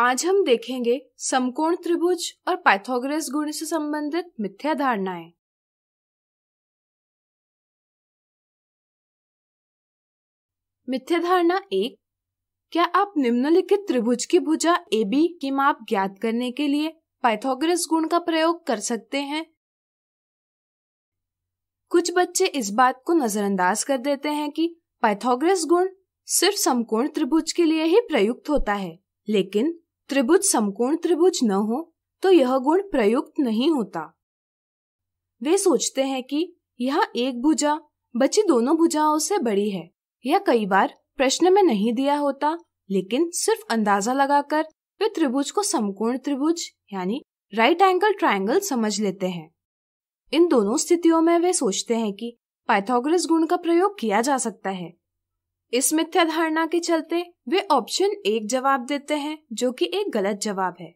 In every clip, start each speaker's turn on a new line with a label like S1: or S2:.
S1: आज हम देखेंगे समकोण त्रिभुज और पाइथागोरस गुण से संबंधित मिथ्या धारणाएं मिथ्या धारणा एक क्या आप निम्नलिखित त्रिभुज की भुजा ए बी की माप ज्ञात करने के लिए पाइथागोरस गुण का प्रयोग कर सकते हैं कुछ बच्चे इस बात को नजरअंदाज कर देते हैं कि पाइथागोरस गुण सिर्फ समकोण त्रिभुज के लिए ही प्रयुक्त होता है लेकिन त्रिभुज समकोण त्रिभुज न हो तो यह गुण प्रयुक्त नहीं होता वे सोचते हैं कि यह एक भुजा बची दोनों भुजाओं से बड़ी है यह कई बार प्रश्न में नहीं दिया होता लेकिन सिर्फ अंदाजा लगाकर वे त्रिभुज को समकोण त्रिभुज यानी राइट एंगल ट्रायंगल समझ लेते हैं इन दोनों स्थितियों में वे सोचते हैं कि पाइथागोरस गुण का प्रयोग किया जा सकता है इस मिथ्या धारणा के चलते वे ऑप्शन एक जवाब देते हैं जो कि एक गलत जवाब है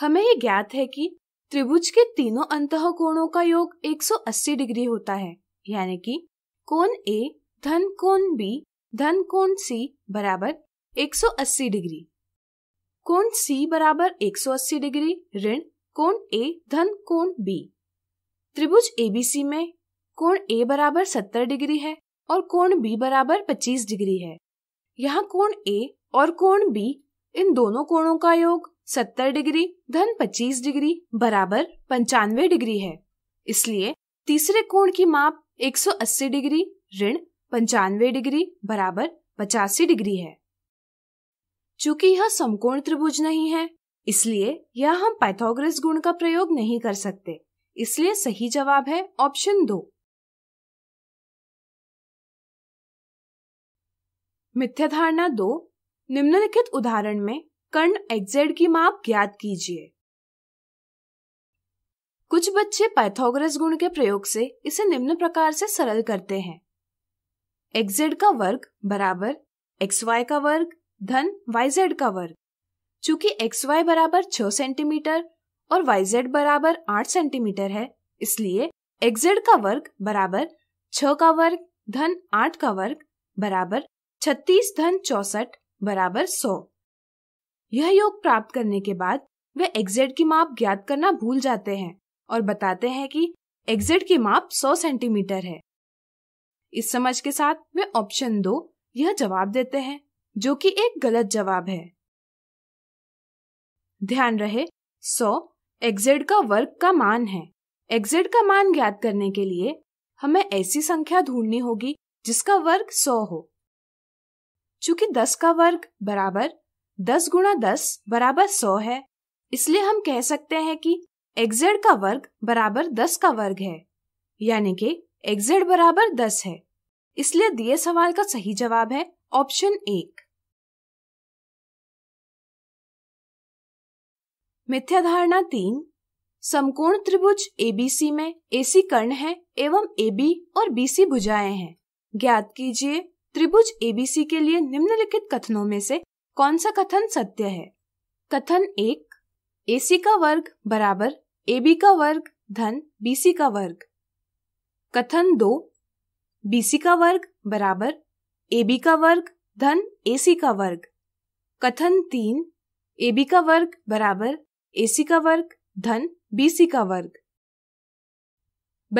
S1: हमें ये ज्ञात है कि त्रिभुज के तीनों अंत कोणों का योग 180 डिग्री होता है यानी कि कोण ए धन कोण बी धन कोण सी बराबर 180 डिग्री कोण सी बराबर 180 डिग्री ऋण कोण ए धन कोण बी त्रिभुज एबीसी में कोण ए बराबर 70 डिग्री है और कोण बी बराबर 25 डिग्री है यहाँ कोण ए और कोण बी इन दोनों कोणों का योग 70 डिग्री धन 25 डिग्री बराबर पंचानवे डिग्री है इसलिए तीसरे कोण की माप 180 डिग्री ऋण पंचानवे डिग्री बराबर पचासी डिग्री है चूंकि यह समकोण त्रिभुज नहीं है इसलिए यह हम पाइथागोरस गुण का प्रयोग नहीं कर सकते इसलिए सही जवाब है ऑप्शन दो मिथ्या धारणा दो निम्नलिखित उदाहरण में कर्ण एक्जेड की माप ज्ञात कीजिए कुछ बच्चे पाइथागोरस गुण के प्रयोग से इसे निम्न प्रकार से सरल करते हैं एक्जेड का वर्ग बराबर एक्स वाई का वर्ग धन वाई जेड का वर्ग चूंकि एक्स वाई बराबर छ सेंटीमीटर और वाई जेड बराबर आठ सेंटीमीटर है इसलिए एक्जेड का वर्ग बराबर छ का वर्ग धन आठ का वर्ग बराबर छत्तीस धन चौसठ बराबर सौ यह योग प्राप्त करने के बाद वे एग्जेड की माप ज्ञात करना भूल जाते हैं और बताते हैं कि एग्जेड की माप 100 सेंटीमीटर है इस समझ के साथ वे ऑप्शन दो यह जवाब देते हैं जो कि एक गलत जवाब है ध्यान रहे 100 एग्जेड का वर्ग का मान है एग्जेड का मान ज्ञात करने के लिए हमें ऐसी संख्या ढूंढनी होगी जिसका वर्ग 100 हो चूंकि दस का वर्ग बराबर दस गुणा दस बराबर सौ है इसलिए हम कह सकते हैं कि एक्जेड का वर्ग बराबर दस का वर्ग है यानी कि एक्जेड बराबर दस है इसलिए दिए सवाल का सही जवाब है ऑप्शन एक मिथ्या धारणा तीन समकोण त्रिभुज एबीसी में एसी कर्ण है एवं एबी और बीसी भुजाएं हैं ज्ञात कीजिए त्रिभुज एबीसी के लिए निम्नलिखित कथनों में से कौन सा कथन सत्य है कथन एक एसी का वर्ग बराबर एबी का वर्ग धन बीसी का वर्ग कथन दो बीसी का वर्ग बराबर एबी का वर्ग धन एसी का वर्ग कथन तीन एबी का वर्ग बराबर एसी का वर्ग धन बीसी का वर्ग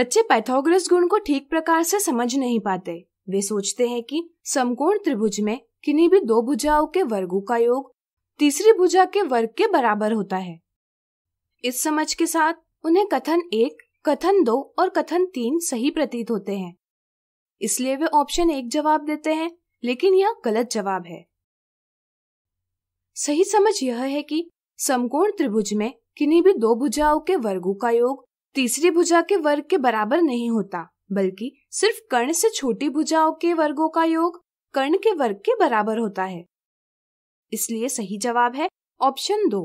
S1: बच्चे पैथोग्रस गुण को ठीक प्रकार से समझ नहीं पाते वे सोचते हैं कि समकोण त्रिभुज में किन्हीं भी दो भुजाओं के वर्गों का योग तीसरी भुजा के वर्ग के बराबर होता है इस समझ के साथ उन्हें कथन एक कथन दो और कथन तीन सही प्रतीत होते हैं इसलिए वे ऑप्शन एक जवाब देते हैं लेकिन यह गलत जवाब है सही समझ यह है कि समकोण त्रिभुज में किन्हीं भी दो भुजाओं के वर्गों का योग तीसरी भुजा के वर्ग के बराबर नहीं होता बल्कि सिर्फ कर्ण से छोटी भुजाओं के वर्गों का योग कर्ण के वर्ग के बराबर होता है इसलिए सही जवाब है ऑप्शन दो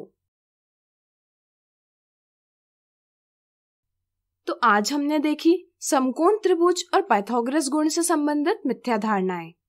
S1: तो आज हमने देखी समकोण त्रिभुज और पाइथागोरस गुण से संबंधित मिथ्या धारणाएं